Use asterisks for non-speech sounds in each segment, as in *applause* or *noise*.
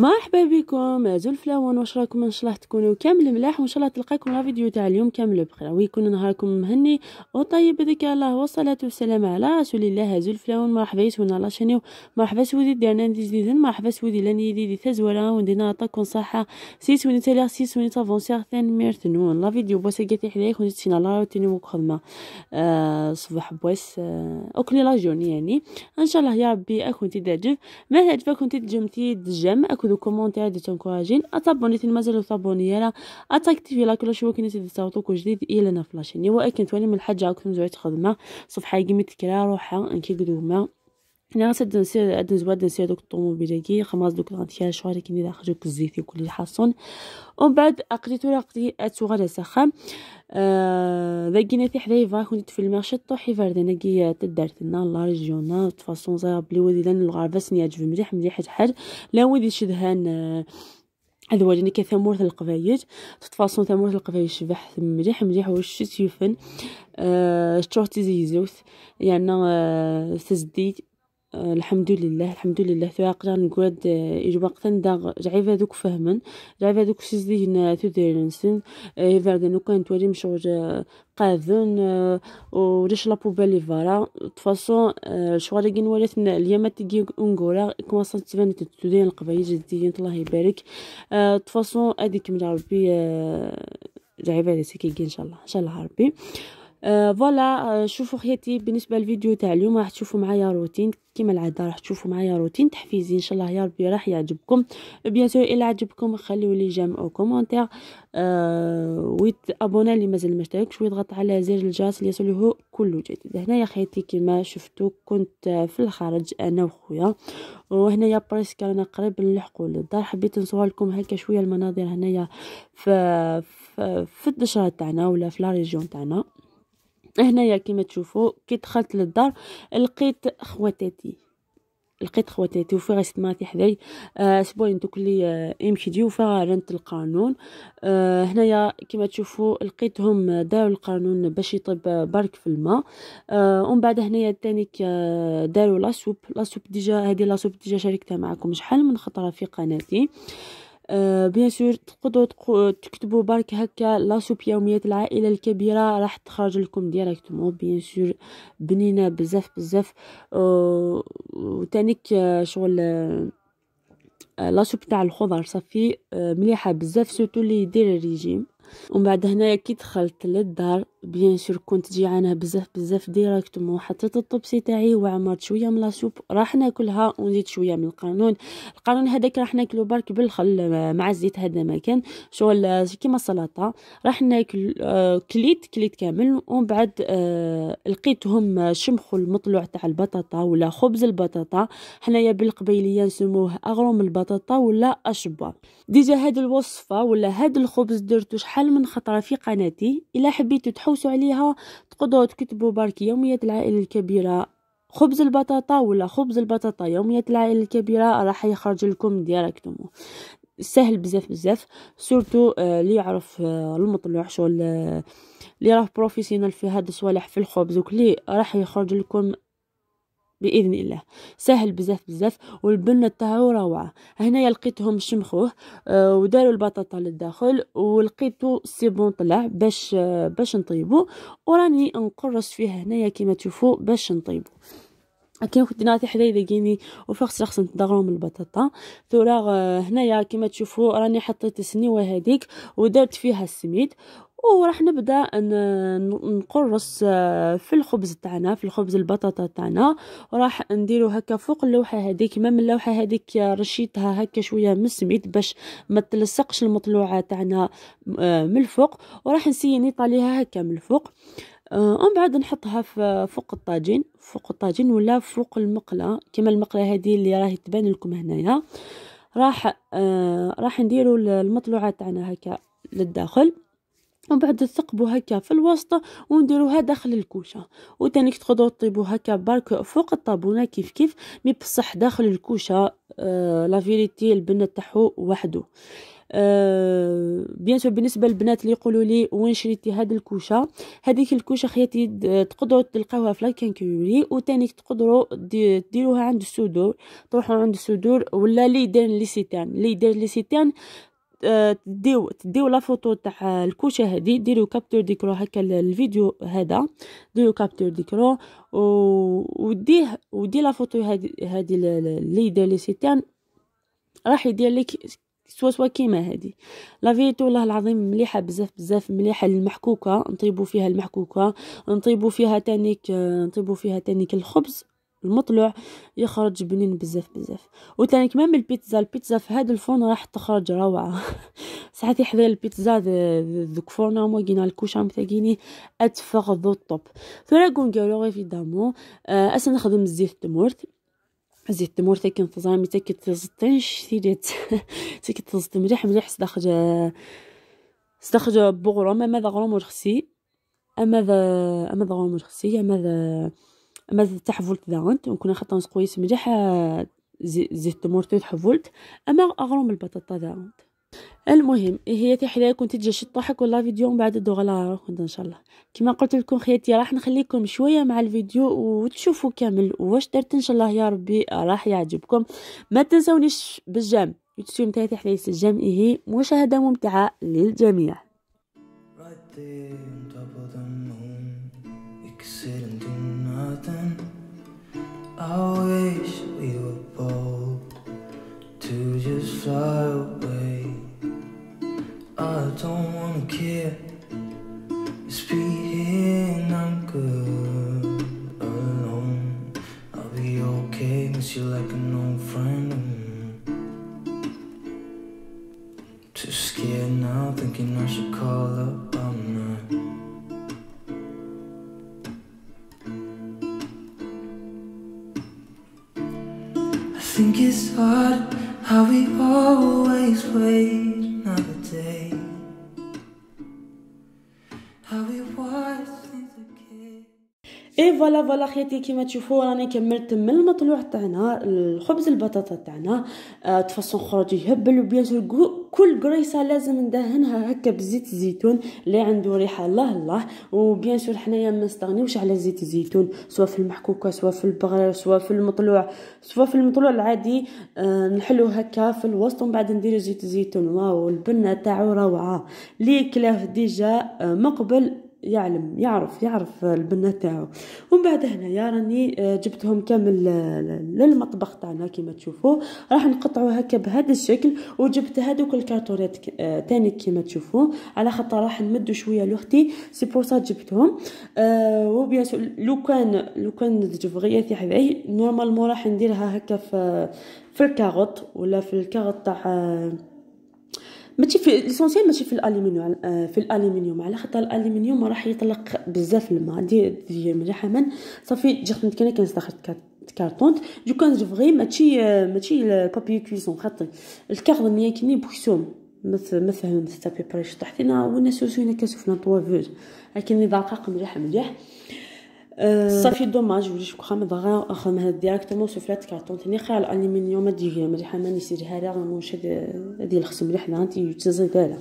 مرحبا بكم زلفلاون واش راكم ان شاء الله تكونوا كامل ملاح وان شاء الله تلقاكم الفيديو فيديو تاع اليوم كامل بخير ويكون نهاركم مهني وطيب بذكاء الله والصلاه والسلام على رسول الله زلفلاون مرحبا يسونا الله شانيو مرحبا سودي ندي جديد مرحبا سودي لاني ديدي تزولا وندينا عطاكم صحه سيس وني تالي سيس وني تافونسير ثان ميرتنون لا فيديو بوسي كاتي حدايك ونتسينا لا روتيني وخدمه آه صباح بوس اوكلي لا جورني يعني ان شاء الله يا ربي اكون تدرجف ما تعجبك كنت تجمتي تجم اكون دو كومونتير دي تنكوراجين اتابوني في مازال تابوني انا اتاكتيفي لا كلوش وكي نسيت كنتي كو جديد الى نفلاشيني واكن تواني من الحاجه راكم زويت خدمه صفحه يقيمي تكرار روحها انكي قدوما هنا غسد نسير قد زواد نسير دوك كي خماس دوك غنتيا كي كيني داخل دوك الزيتي وكل حاصون ومن بعد اقديتو لاقدي اتوغادا سخام آه ذاكينا في حدايفا كنت في المارشي طوحي انا كي تدارت لنا لا ريجيونا تفاصون زعما بلي ودي لان الغرفه سني عجب مليح مليح حد لا ودي شدهان آه أذوالني كثمور القفايج تتفاصون ثمور القفايج شبح مليح مليح وش تيوفن أه شتروح تزيزوث يعني أه تزديد الحمد لله الحمد لله تو قدر نقول هاد يجب آه، وقتا داغ جعيف هادوك فهما جعيف هادوك سيزدين توديرنسن آه، يفردن لو كان تولي مشغول آه، قاذن وريش لا لي فارا تفاصو شغل كين ولات اليوم تيجي انغورا كوماصات تبان تودين القبايل جديين الله يبارك تفاصو هاديك من ربي جعيف هادي سكيكي ان شاء الله ان شاء الله ربي آه، فوالا آه، شوفوا خياتي بالنسبه للفيديو تاع اليوم راح تشوفوا معايا روتين كما العاده راح تشوفوا معايا روتين تحفيزي ان شاء الله يا ربي راح يعجبكم بيان سور الا عجبكم خليوا لي جيم او كومونتير آه ابوني اللي مازال ما اشتركش ويضغط على زر الجرس ليصلوه كل جديد هنايا خياتي كما شفتوا كنت في الخارج انا وخويا وهنايا بريسك رانا قريب نلحقوا للدار حبيت نصور لكم هكا شويه المناظر هنايا في في, في الدشره تاعنا ولا في لا ريجون تاعنا هنايا كيما تشوفوا كي دخلت للدار لقيت خواتاتي لقيت خواتاتي وفي غيست ماتي حداي اسبوعين آه دوك اللي آه يمشي ديو رنت القانون آه هنايا كيما تشوفوا لقيتهم داروا القانون باش يطيب برك في الماء آه، ومن بعد هنايا تاني آه، داروا لاسوب لاسوب ديجا هذه لاسوب ديجا شاركتها معكم شحال من خطره في قناتي آه، بيان سور تقدروا تكتبوا برك هكا سوب يوميات العائله الكبيره راح تخرج لكم ديريكتومون بيان سور بنينه بزاف بزاف آه، وتانيك شغل آه، سوب تاع الخضر صافي مليحه بزاف سوتو اللي يدير الريجيم ومن بعد هنايا كي دخلت للدار بيان سور كنت جيعانه بزاف بزاف ديراكتومون حطيت الطبسي تاعي وعمرت شويه من لاسوب راح ناكلها ونزيد شويه من القانون القانون هذاك راح ناكلو برك بالخل مع الزيت هذا ما كان شغل كيما السلطه راح ناكل آه، كليت كليت كامل ومن بعد آه، لقيتهم آه، شمخوا المطلوع تاع البطاطا ولا خبز البطاطا حنايا بالقبيليه نسموه اغرم البطاطا ولا اشبا ديجا هاد الوصفه ولا هاد الخبز درتو شحال من خطره في قناتي الا حبيتو تحوسوا عليها تقدروا تكتبوا برك يومية العائلة الكبيرة خبز البطاطا ولا خبز البطاطا يومية العائلة الكبيرة راح يخرج لكم ديريكتومون سهل بزاف بزاف سورتو آه، اللي يعرف آه، المطلع شغل آه، اللي راه بروفيسيونال في هاد الصوالح في الخبز وكلي راح يخرج لكم بإذن الله سهل بزاف بزاف والبنة تاعو روعة هنايا لقيتهم شمخوه آه، وداروا البطاطا للداخل ولقيتو سيبون طلع باش آه، باش نطيبو وراني نقرص فيه هنايا كيما تشوفوا باش نطيبو كي كنت نعطي حدايا داكيني وفخت نتضغرو من البطاطا ثورا آه، هنايا كيما تشوفوا راني حطيت السنيوه هذيك ودرت فيها السميد وراح نبدا نقرص آه، في الخبز تاعنا في الخبز البطاطا تاعنا راح نديرو هكا فوق اللوحه هذيك ما من اللوحه هذيك رشيتها هكا شويه من السميد باش ما تلصقش المطلوعه تاعنا آه، من الفوق وراح نسيي نيطاليها هكا من الفوق آه، ومن بعد نحطها فوق الطاجين فوق الطاجين ولا فوق المقله كما المقله هذه اللي راهي تبان لكم هنايا راح راح نديرو المطلوعه تاعنا هكا للداخل بعد ثقبوا هكا في الوسط ونديروها داخل الكوشه وتانيك تقدروا طيبوا هكا برك فوق الطابونه كيف كيف مي بصح داخل الكوشه آه لا فيريتي البنه تاعو وحده آه، بيان سور بالنسبه للبنات اللي يقولوا لي وين شريتي هاد الكوشه هذيك الكوشه خياتي تقدروا تلقاوها في كيوري وتاني تقدروا ديروها عند الصدور تروحوا عند الصدور ولا لي دير لي سيتان لي دير لي سيتان تديو تديو لا فوتو تاع الكوشه هذه ديروا كابتور ديكرو هكا الفيديو هذا ديروا كابتور ديكرو وديه ودي لا فوتو هذه اللي دير لي سيتان راح يدير لك سوا سوا كيما هذه لا فيتو والله العظيم مليحه بزاف بزاف مليحه المحكوكه نطيبو فيها المحكوكه نطيبو فيها تانيك نطيبو فيها تانيك الخبز المطلوع يخرج بنين بزاف بزاف وثاني كمان البيتزا البيتزا في هذا الفرن راح تخرج روعه ساعات *laughs* يحضر البيتزا ذوك فرن هما كينا الكوشا متاكيني اتفغ ذو الطوب ثورا في دامو آه، اسا نخدم زيت التمورت زيت التمور تاكن تزامي تاكي تزطنش تيريت *laughs* تاكي تزط مليح مليح صدخج صدخج بغرام اما ذا غرام ورخسي اما ذا اما ذا غرام ورخسي اما ذا اما تاع فولت داونت ونكون خطا نسقويس مليح آه، زيت مورتو حفولت اما اغرم البطاطا داونت المهم هي تحلى كنت تجي شي تضحك ولا فيديو من بعد دوغلا ان شاء الله كما قلت لكم خياتي راح نخليكم شويه مع الفيديو وتشوفوا كامل واش درت ان شاء الله يا ربي راح يعجبكم ما تنسونيش بالجام يوتيوب تاعي تحلى الجام هي مشاهده ممتعه للجميع nothing. Oh. فوالا خياتي كيما تشوفوا راني كملت من المطلوع تاعنا الخبز البطاطا تاعنا آه خرج يهبل وبيان كل قريصه لازم ندهنها هكا بزيت الزيتون اللي عنده ريحه الله الله وبيان سور حنايا ما نستغنيوش على زيت الزيتون سواء في المحكوكه سواء في البغرير سواء في المطلوع سواء في المطلوع العادي آه، نحلو هكا في الوسط ومن بعد نديرو زيت الزيتون واو البنه تاعو روعه لي كلاه ديجا آه، مقبل يعلم يعرف يعرف البنات تاعو ومن بعد هنايا راني آه، جبتهم كامل للمطبخ تاعنا كيما تشوفوا راح نقطعو هكا بهذا الشكل وجبت هذوك الكارتونات آه، تاني كيما تشوفوا على خاطر راح نمدو شويه لوختي سي بور جبتهم أه وبيان لو كان لو كان جفغيات يا حبايبي نورمالمون راح نديرها هكا في في الكاروت ولا في الكاروت تاع آه، ماشي في ليسونسييل ماشي في الالومنيوم آه، في الالومنيوم على خاطر الالومنيوم راح يطلق بزاف الماء دي دي مليحه من صافي تجي خدمت كان كنستخدم كارطون دو كان جو فري ماشي آه، ماشي البابي كويسون خاطر الكارد ني كني بوكسوم مثل فهمت مثل تابي بريش هنا والناس يسوينا هنا كنشوف لان طوافوز لكن دقائق مليح مليح صافي دوماج وليت خامد اخر مهد ديريكتومون سوفلات كارطون تاني خا الالمنيوم ديالها مريحه ما نسيرها لا هاد هادي الخصم اللي تزيد تيتزيدها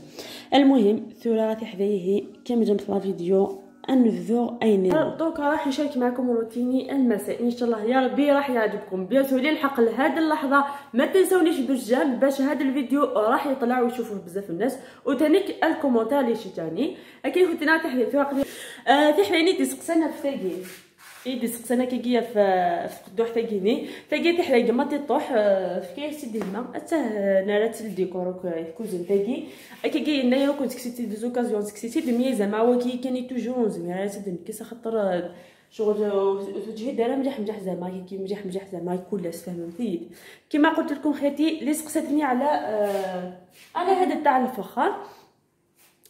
المهم ثورة غادي حدايا هي في لا فيديو انفو اين أه، دوكا راح نشارك معكم روتيني المساء ان شاء الله يا ربي راح يعجبكم بيان لي الحق لهذه اللحظه ما تنسونيش بالجام باش هذا الفيديو راح يطلع ويشوفوه بزاف الناس وتانيك الكومونتير اللي شتاني اكيد كنت نعطي حلي في وقت أه، في تسقسنا في سيدي سقسانا كيجي في قدوح تاكيني آه، آه، تاكي تحلايق ما تيطوح فكي سيدي ما حتى نارات الديكور الكوزين تاكي كيجي لنا يا كنت كسيتي دي زوكازيون كسيتي ميزه ما هو كي كاني توجور زعما راه تدن كيسا خاطر آه، شغل تجهد دايره مليح مليح زعما كي مليح مليح زعما كلش فهمتي كيما قلت لكم خيتي لي سقساتني على على هذا تاع الفخار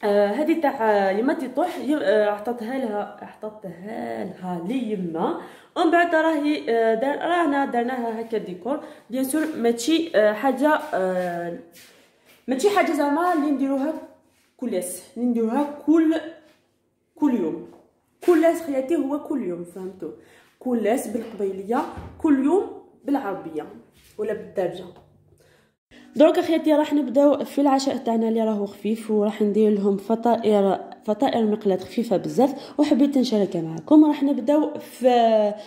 آه، هذه تاع يما تطوح آه، عطاتها لها عطاتها لها ليما ومن بعد راهي آه، رانا درناها هكا ديكور بيان سور ماشي حاجه ماشي حاجه زعما اللي نديروها كل اس نديروها كل كل يوم كل اس خياتي هو كل يوم فهمتوا اس بالقبيليه كل يوم بالعربيه ولا بالدارجه دروك اخيتي راح نبداو في العشاء تاعنا اللي راهو خفيف وراح ندير لهم فطائر فطائر مقلات خفيفه بزاف وحبيت نشاركها معكم راح نبداو في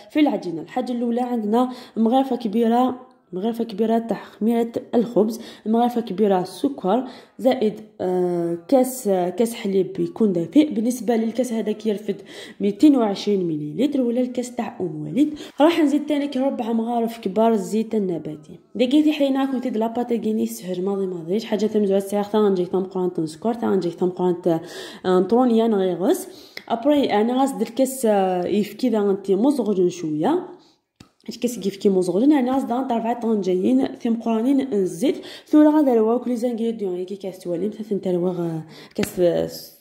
في العجينه الحاجه الاولى عندنا مغرفه كبيره مغرفة كبيرة تاع خميرة الخبز مغرفة كبيرة سكر زائد آه كاس كاس حليب يكون دافئ بالنسبة للكاس هذاك يرفد 220 مليلتر ولا الكاس تاع ام وليد راح نزيد تانيك ربع مغارف كبار الزيت النباتي دقيتي حلينا كنتي د لاباتا كيني سهر ماضي ماضيش حاجة تم زوات ساعة تا نجي تم قرانت سكر تا نجي تم قرانت آه، نطرونيا ابري انا غاس كاس آه، يفكي دا غنتي مصغر شويه اش كيسقيف كيموزغول انا ناس دان ترفع طن جايين ثم قرانين نزيد ثورا غادا لوا كل زانغيديون كي توالي مثلا تلوا كاس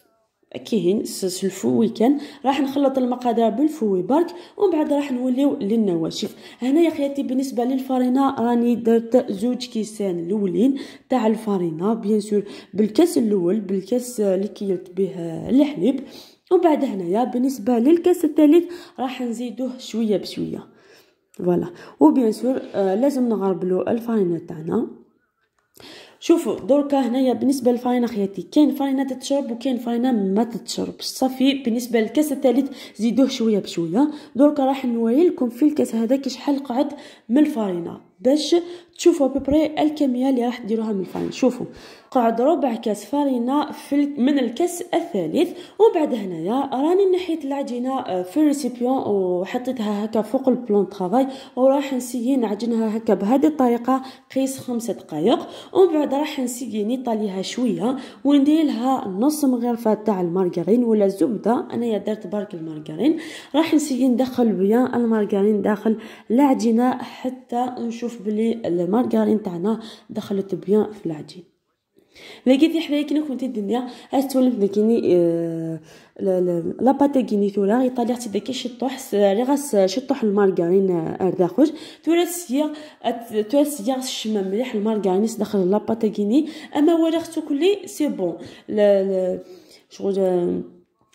كيهين سلفوي ويكان راح نخلط المقادير بالفوي برك ومن بعد راح نوليو للنواشف هنا يا خياتي بالنسبه للفارينة راني درت زوج كيسان الاولين تاع الفارينة بيان سور بالكاس الاول بالكاس اللي كيلت به الحليب ومن بعد هنايا بالنسبه للكاس الثالث راح نزيدوه شويه بشويه فوالا وبيان سور لازم نغربلو الفاينه تاعنا شوفوا دركا هنايا بالنسبه للفاينه خياتي كاين فاينه تتشرب وكاين فرينه ما تتشربش صافي بالنسبه للكاس الثالث زيدوه شويه بشويه دركا راح نوري لكم في الكاس هذا كي شحال قعد من الفاينه باش تشوفوا ببري الكميه اللي راح ديروها من الفرن شوفوا قعد ربع كاس فارينة في من الكاس الثالث وبعد بعد هنايا راني نحيت العجينه آه، في الريسيبيون وحطيتها هكا فوق البلون طراي وراح نسيي نعجنها هكا بهذه الطريقه قيس خمسة دقائق ومن بعد راح نسيي نطاليها شويه لها نص مغرفه تاع المارغرين ولا الزبده انايا درت برك المارغرين راح نسيي ندخل بيان المارغرين داخل العجينه حتى نشوف بلي المارغرين تاعنا دخلت بيان في العجين لقيت حنايا كي كنت الدنيا هاز تولف داكيني آه، لا باتا كيني ثورا ايطاليا تي داكي شطوح ري غاس شطوح المارغرين ارداخوج ثولا سيا ثولا سيا الشمام مليح المارغرين داخل لا باتا كيني اما ختو كلي سي بون شغل آه،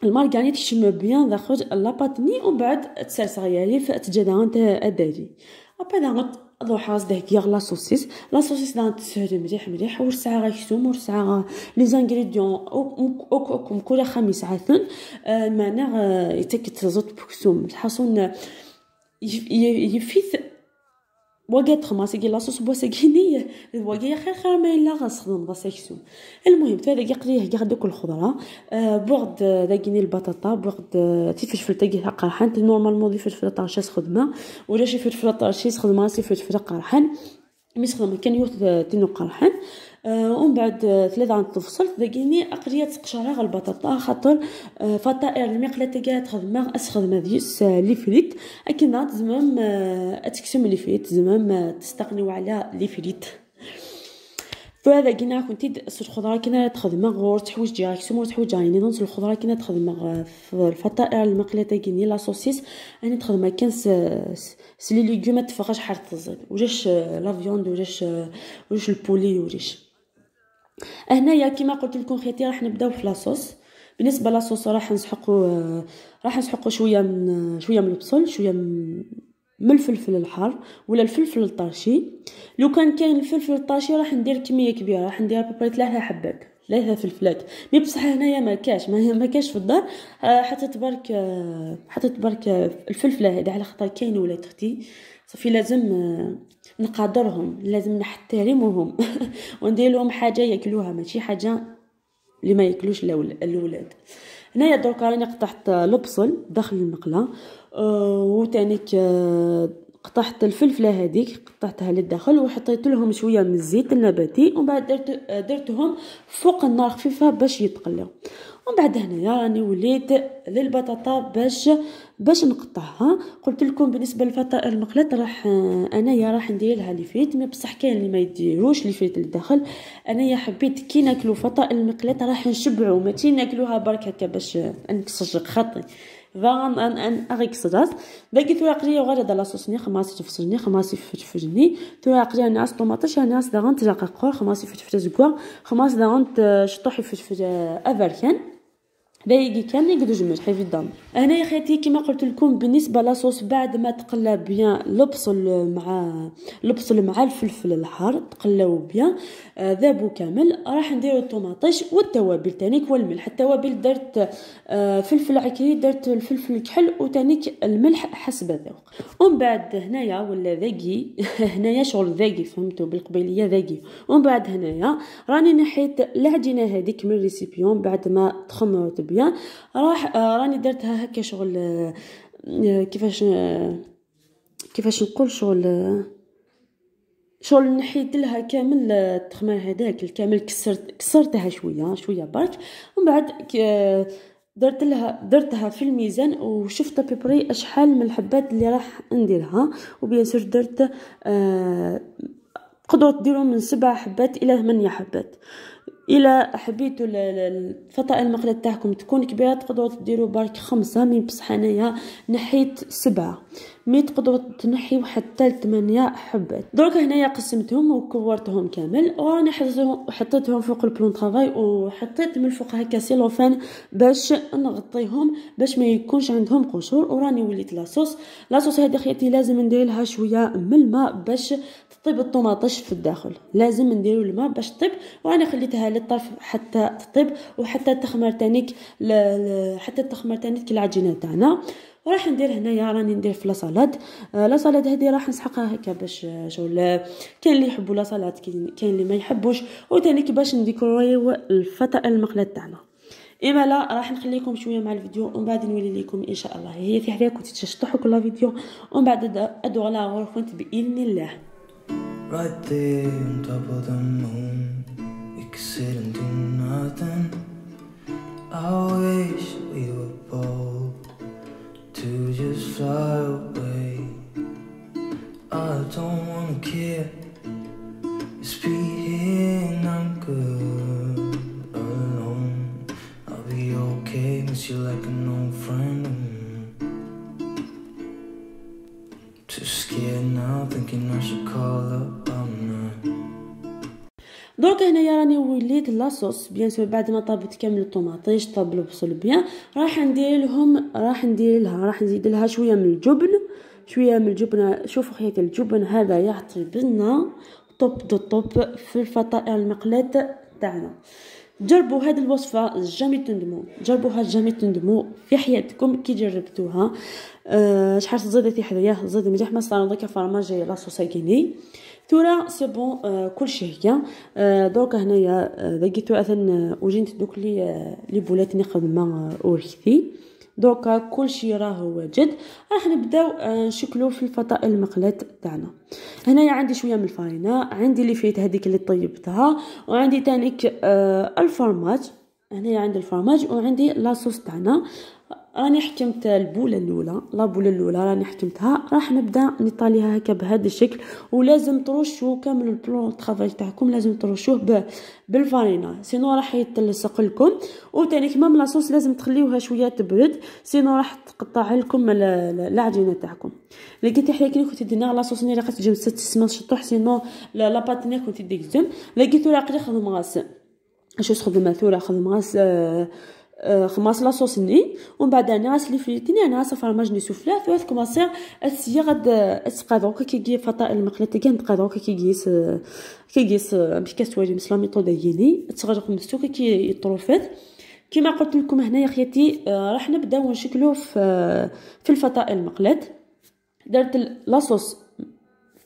المارغرين تشم بيان داخل لا باتني ومن بعد تسرسغ يالي تجدها انت اداري ابدا ضحى صديك يغلى لاصوصيص لاصوصيص صوصيس لها تسهل مليح مليح ورسعها غيكتوم ورسعها لي زانغريديون اوكوكم كل خميس عاثن المعنى يتكت زوت بكتوم الحصون يفيث وقت خماسة جي لاصوص بوسة جينية الوقية خير خير ما إلا غنصدم غسكسو المهم تا داكي قليه كاع دوك الخضرة أه بعد داكيني البطاطا بعد آه، تيفشفل تاكي قرحان نورمالمون لي فلفلة طرشاس خدمة ولا شي فلفلة طرشيس خدمة سي فلفلة قرحان مي خدمة كان يوت آه، تينو قرحان آه، ومن بعد آه، ثلاثة عند الفصل تلقيني أقرية تقشرها غير البطاطا خاطر آه، فطائر المقلة تاعها تخدم أسخدم ديس لي فريت أكينا زمام أتكسم لي فريت زمام تستقنيو على لي فريت فهذا قلنا كنت تسوق الخضره كنا تخدم غور تحوج ديالك سمور تحوج يعني نونس الخضره كنا تخدم في الفطائر المقلته كني لا سوسيس انا تخدم كان سلي ليغوم تفرج حرت الزيت وجاش لا فيوند وجاش وجاش البولي وجاش هنايا كيما قلت لكم خيتي راح نبداو في لاصوص بالنسبه لاصوص راح نسحقوا راح نسحقوا شويه من شويه من البصل شويه من الفلفل الحار ولا الفلفل الطاشي لو كان كاين الفلفل الطاشي راح ندير كميه كبيره راح ندير بابري ثلاثه حبات في فلفلات مي بصح هنايا ما كاش ما كاش في الدار آه، حتى تبارك آه، حتى تبارك آه، الفلفله هذه على خاطر كاين ولاد اختي صافي لازم نقدرهم لازم نحترمهم *laughs* وندير لهم حاجه ياكلوها ماشي حاجه اللي ما ياكلوش الاولاد هنايا دروك راني قطعت البصل داخل المقله وتانيك قطعت الفلفله هذيك قطعتها للداخل وحطيت لهم شويه من الزيت النباتي ومن بعد درت درتهم فوق النار خفيفه باش يتقلاو ومن بعد هنايا راني وليت للبطاطا باش باش نقطعها قلت لكم بالنسبه للفطائر المقلات راح انايا راح ندير لها ليفيت مي بصح كاين اللي ما يديروش ليفيت للداخل انايا حبيت كي ناكلو فطائر المقلات راح نشبعو ماشي ناكلوها برك هكا باش نكسر خاطري varan an an ariksadas dagi tura qriya غادي دلا صوصني خماسي تفصلني خماسي فتفجني tura qriya nas tomatesh nas dagan tiraqaqor خماسي فتفتزgwa خماس dagan shtuhi فتفج averkan بايقي كان يقدو جمج حيف الدم هنا يا خيتي كما قلت لكم بالنسبه لاصوص بعد ما تقلى بيان لبصل مع لبصل مع الفلفل الحار تقلاو بيان آه، ذابو كامل راح نديرو الطوماطيش والتوابل تانيك والملح التوابل درت آه، فلفل عكري درت الفلفل الكحل وتانيك الملح حسب الذوق ومن بعد هنايا ولا ذاقي *laughs* هنايا شغل ذاقي فهمتو بالقبيليه ذاقي ومن بعد هنايا راني نحيت العجينه هذيك من الريسيبيون بعد ما تخمرت بيان بيان راح آه، راني درتها هكا شغل آه، آه، كيفاش كيفاش نقول شغل شغل نحيت لها كامل التخمار هذاك الكامل كسرت كسرتها شويه شويه برك ومن بعد درت لها درتها في الميزان وشفت بيبري اشحال من الحبات اللي راح نديرها وبيان سور درت آه تقدروا ديروا من سبع حبات الى ثمانية حبات الى حبيتوا الفطائر المقله تاعكم تكون كبيره تقدروا ديروا برك خمسة من بصح انايا نحيت سبعة مي تقدروا تنحيو حتى لثمانية حبات درك هنايا قسمتهم وكورتهم كامل وانا حطيتهم فوق البلون طرافاي وحطيت من فوق هكا سيلوفان باش نغطيهم باش ما يكونش عندهم قشور وراني وليت لاصوص لاصوص هذه خياتي لازم ندير لها شويه من الماء باش تطيب الطماطش في الداخل لازم نديرو الماء باش تطيب وانا خليتها للطرف حتى تطيب وحتى تخمر تانيك حتى تخمر تانيك العجينه تاعنا وراح ندير هنايا راني ندير في لاصالاد آه، لاصالاد هذه راح نسحقها هكا باش آه، شغل آه، كاين اللي يحبوا لاصالاد كاين اللي ما يحبوش وثاني كيفاش نديكوريو الفطاء المقلد تاعنا اما لا راح نخليكم شويه مع الفيديو ومن بعد نولي لكم ان شاء الله هي في حالها كنت كل فيديو ومن بعد ادعو لها غرفه باذن الله Right there on top of the moon We could sit and do nothing I wish we were both to just fly away. I don't wanna care. Just be here and I'm good alone. I'll be okay, miss you like an old friend. Too scared now, thinking I should call up. I'm not. دونك هنايا راني وليت لاصوص بيان سو بعد ما طابت كامل الطوماطيش طاب البصل بيان راح نديرلهم راح ندير لها راح نزيد لها شويه من الجبن شويه من الجبنه شوفوا خيات الجبن هذا يعطي بنا طوب دو طوب في الفطائر المقلات تاعنا جربوا هذه الوصفه جامي تندموا جربوها جامي تندموا في حياتكم كي جربتوها أه شحال زادت حدايا زاد مليح ما صار دوكا فرماجي لاصوص كيني تورا سي بون كلشي هي دروك هنايا لقيتو آه، اذن آه، وجنت دوك لي آه، لي بولات نخدم اورثي دوكا كلشي راه واجد راح نبداو نشكلو في الفضاء المقلات تاعنا هنايا عندي شويه من الفاينه عندي اللي فيت هذيك اللي طيبتها وعندي تانيك الفرماج هنايا عندي الفرماج وعندي لاصوص تاعنا راني حكمت البوله الاولى لابوله الاولى راني حكمتها راح نبدا نطاليها هكا بهذا الشكل ولازم ترشوا كامل البلون طرافاج تاعكم لازم ترشوه بالفارينا سينو راح يتلصق لكم وثاني كمان لاصوص لازم تخليوها شويه تبرد سينو راح تقطع لكم العجينه تاعكم لقيت حنا كي كنت دينا لاصوص ني لقيت جيم 6 سمان شطوح سينو لاباط ني كنت ديك جيم لقيتو راقي خدم غاس شو خدمه ثوره خدم غاس آه آه، خماس لاصوص ني ومن بعد انا غاسلي فليتيني انا غاصفر جني سوفلا ثلاث كماسير اسيا غاد اسقا دوكا كيجي فطائل المقلات كان تقا دوكا كيجيس كيجيس باش كتواجه مثل ميطود ديالي من السوق كي يطروفات كيما قلت لكم هنايا خياتي آه، راح نبداو نشكلو في آه، في الفطا المقلات درت لاصوص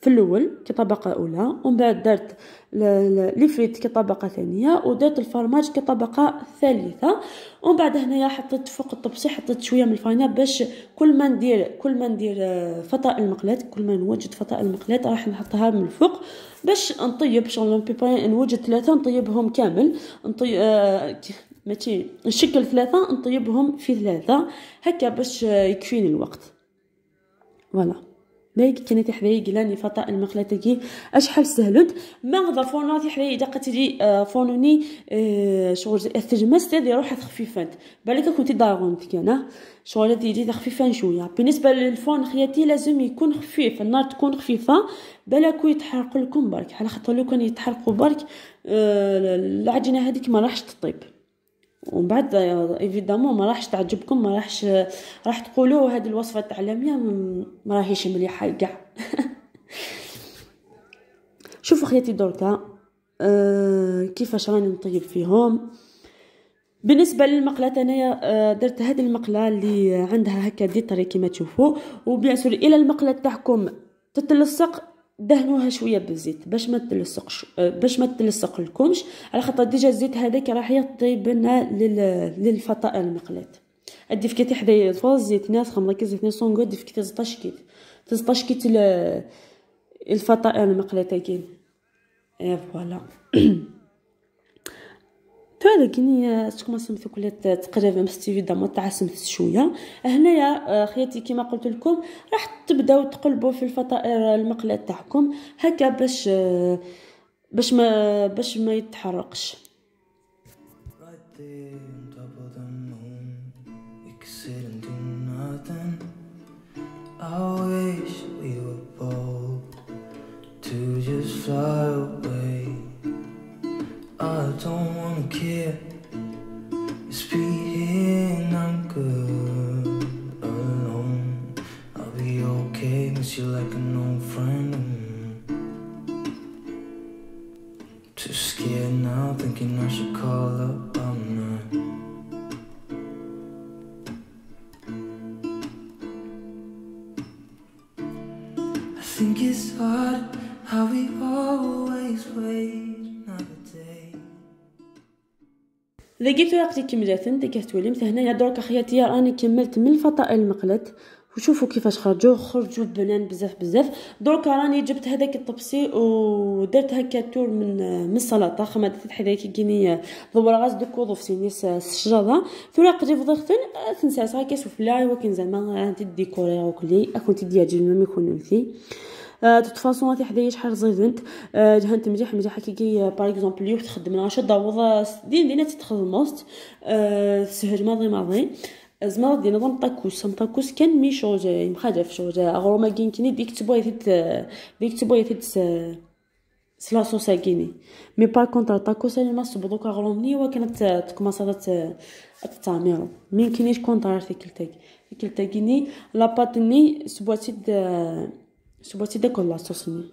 في الاول كطبقه اولى ومن بعد درت لي فريت كطبقه ثانيه ودرت الفرماج كطبقه ثالثه ومن بعد هنايا حطيت فوق الطبسي حطيت شويه من الفاينه باش كل ما ندير كل ما ندير آه، فطاء المقلات كل ما نوجد فطاء المقلات راح نحطها من الفوق باش نطيب شغل بيباي نوجد ثلاثه نطيبهم كامل نطيب آه ماشي نشكل ثلاثه نطيبهم في ثلاثه هكا باش آه، يكفيني الوقت فوالا لايك كانت حبايبي قلاني فطاء المخلتكي اشحال سهلت ما غدا فونو حبايبي اذا قتلي آه، فونوني آه، شغل التجمس تاعي روحها خفيفات بالك كنتي داغونتك انا شغل تيجي تخفيفان شويه بالنسبه للفون خياتي لازم يكون خفيف النار تكون خفيفه بالك يتحرق لكم برك على خاطر لو كان يتحرقوا برك العجينه آه، هذيك ما راحش تطيب وبعد بعد ايفيدامون ما راحش تعجبكم ما راحش راح تقولوا هذه الوصفه التعليميه ما راهيش مليحه كاع *laughs* شوفوا خياتي دركا أه كيفاش راني نطيب فيهم بالنسبه للمقلات انايا آه، درت هذه المقله اللي عندها هكا ديطري كما تشوفوا وبيان الى المقله تاعكم تتلصق دهنوها شويه بالزيت باش ما تلصقش باش ما تلصق لكمش على خاطر ديجا الزيت هذاك راح يطيب لنا للفطاء المقلات ادي فكيتي حدايا فوز زيت ناس خمره كي زيت ناس 16 كيت 16 كيت الفطاء المقلات كاين فوالا *clears throat* تو كيني تكون سمثو كلات تقريبا مستفيده متاع سمث شويه هنايا آه، خياتي كيما قلت لكم راح تبداو تقلبوا في الفطائر آه، المقله تاعكم هكا باش آه، باش ما باش ما يتحرقش I wish we were to just fly away. I don't wanna care. Just be I'm good alone. I'll be okay, miss you like an old friend. Too scared now, thinking I should call up. I'm not. اذا جيتو ياقتي كمجاتن انت كتولي مثل هنايا دروك اخياتي راني كملت من الفطاء المقلت وشوفوا كيفاش خرجوا خرجوا بنان بزاف بزاف دروك راني جبت هذاك الطبسي ودرت هكا تور من من السلطه درت حدا كيني ضبر غاز دوك آه، في نيس الشجره ثورا قدي فضغتن تنسى لا سوفلاي وكن زعما آه، ديكوري وكلي اكون تدي جنون ميكون يكون آه تتفاصون تي حدايا شحال زيدنت آه، جهنت مزيح مزيح مليح كي باغ اكزومبل آه، اليوم تخدمنا ناشط داوض دين دينا تتخدم نوست آه، سهج ماضي ماضي زعما غادي نظام طاكوس طاكوس كان مي شوجا يعني مخالف شوجا غرو ما كينتني ديك تبغي ديك سلا سوسا كيني مي باغ كونتر طاكوس انا ما اغرو مني وكانت تكمصات التعميرو ميمكنيش كونتر تكلتاك تكلتاكيني لاباطني سبواتي شبوتي داك الله صوصني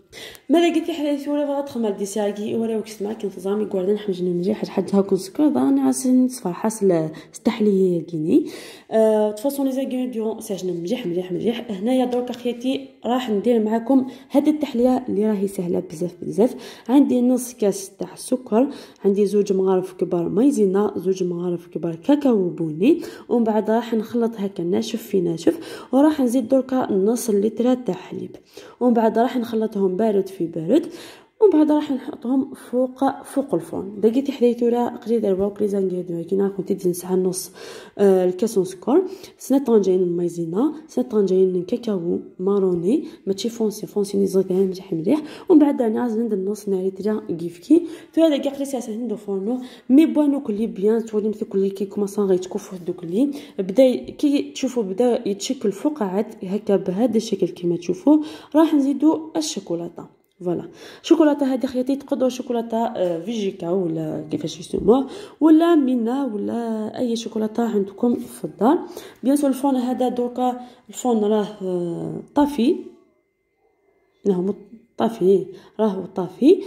ماذا قلت حلالتي ولا فغا تخمر دي ساكي ولا وكس معاك انتظامي قواردين حمجنا نجي حاج حاج هاكو سكر انا عسن صفر حاصل استحلي كيني أه لي زاكي ديون ساجنا مليح مليح مليح هنايا درك اخياتي راح ندير معكم هاد التحليه اللي راهي سهله بزاف بزاف عندي نص كاس تاع السكر عندي زوج مغارف كبار مايزينا زوج مغارف كبار كاكاو بني ومن بعد راح نخلط هكا ناشف في ناشف وراح نزيد دركا نص لتر تاع حليب ومن بعد راح نخلطهم بارد في بارد ومن بعد راح نحطهم فوق فوق الفرن بقيت حديتو راه قريت ربوك لي زانغيديون كي نعرفو تدي نص نص آه الكاسون سكور سنة طنجين مايزينا سنة طنجين كاكاو ماروني ماشي فونسي فونسي نزغيت يعني مليح مليح ومن بعد انا عايز ندير نص ناري ترا كيفكي تو هذا كاع قريت ساعه ندو فرنو مي بوانو كلي بيان تولي مثل كلي كي كوماسا غيتكوفو دوك لي بدا كي تشوفوا بدا يتشكل فقاعات هكا بهذا الشكل كيما تشوفوا راح نزيدو الشوكولاته فوالا شوكولاته هذه آه، خياتي تقدروا شوكولاته فيجيكا ولا كيفاش يسموها ولا منا ولا اي شوكولاته عندكم في الدار بيان سور الفون هذا دوكا الفون راه آه، طافي راه طافي راهو طافي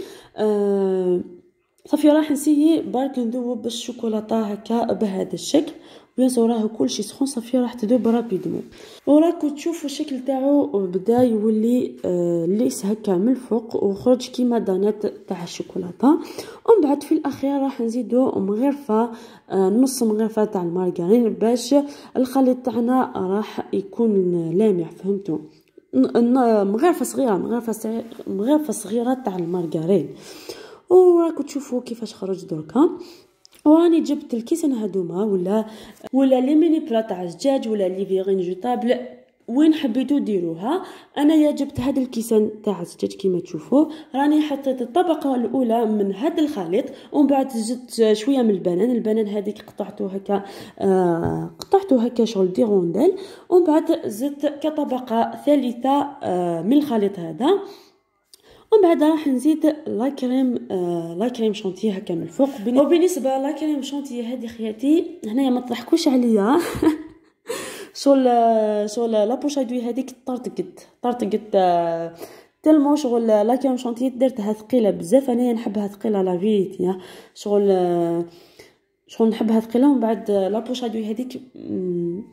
صافي راح نسيي برك نذوب الشوكولاته هكا بهذا الشكل بيزو راهو كلشي سخون صافي راح تذوب رابيدمون وراكو تشوفوا الشكل تاعو بدا يولي آه ليس هكا من الفوق وخرج كيما دانات تاع الشوكولاته ومن بعد في الاخير راح نزيدو مغرفه آه نص مغرفه تاع المارغرين باش الخليط تاعنا راح يكون لامع فهمتوا مغرفه صغيره مغرفه صغيره مغرفه صغيره تاع المارغرين وراكو تشوفوا كيفاش خرج دركا وراني جبت الكيسان هادوما ولا ولا لي ميني بلا تاع الزجاج ولا لي فيغين جوطابل وين حبيتو ديروها انايا جبت هاد الكيسان تاع الزجاج كيما تشوفو راني حطيت الطبقه الاولى من هاد الخليط ومن بعد زدت شويه من البنان البنان هذيك قطعته هكا آه قطعته هكا شغل دي رونديل ومن بعد زدت كطبقه ثالثه آه من الخليط هذا ومن بعد راح نزيد لا كريم آه لا كريم شونتي هكا من الفوق وبالنسبه لا كريم شونتي هذه خياتي هنايا ما تضحكوش عليا *laughs* شغل شغل لا بوشادوي هذيك طرطقت طرطقت آه تلمو شغل لا كريم شونتي درتها ثقيله بزاف انايا نحبها ثقيله لا فيتي شغل آه، شغل نحبها ثقيله ومن بعد لابوشادو هذيك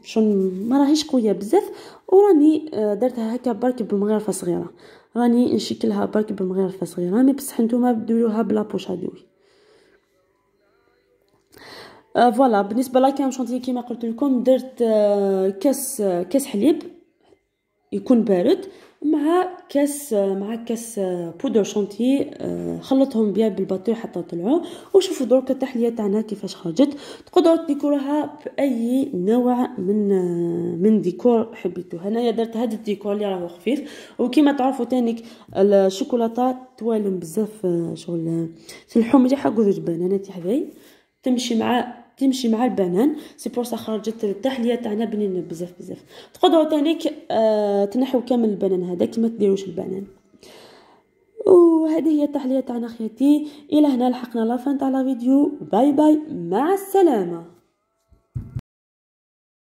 شغل ما راهيش قويه بزاف وراني آه، درتها هكا برك بمغرفه صغيره راني نشكلها برك بمغرفه صغيره مي بصح نتوما ديروها بلا دوي فوالا آه فوالا بالنسبه لاكيام شونتي كيما قلت لكم درت آه، كاس آه، كاس حليب يكون بارد مع كاس مع كاس بودر شونتي آه، خلطهم بيان بالباتور حتى طلعوا وشوفوا درك التحليه تاعنا كيفاش خرجت تقدروا تديكوراها باي نوع من آه، من ديكور حبيتو هنايا درت هذا الديكور اللي راهو خفيف وكما تعرفوا تانيك الشوكولاته توالم بزاف آه، شغل في الحوم اللي حق جبان انا تي تمشي مع تمشي مع البنان سي بور سا خرجت التحليه تاعنا بنين بزاف بزاف تقدروا تانيك آه تنحو كامل البنان كي ما تديروش البنان وهذه هي التحليه تاعنا خياتي الى هنا لحقنا لافان تاع لا فيديو باي باي مع السلامه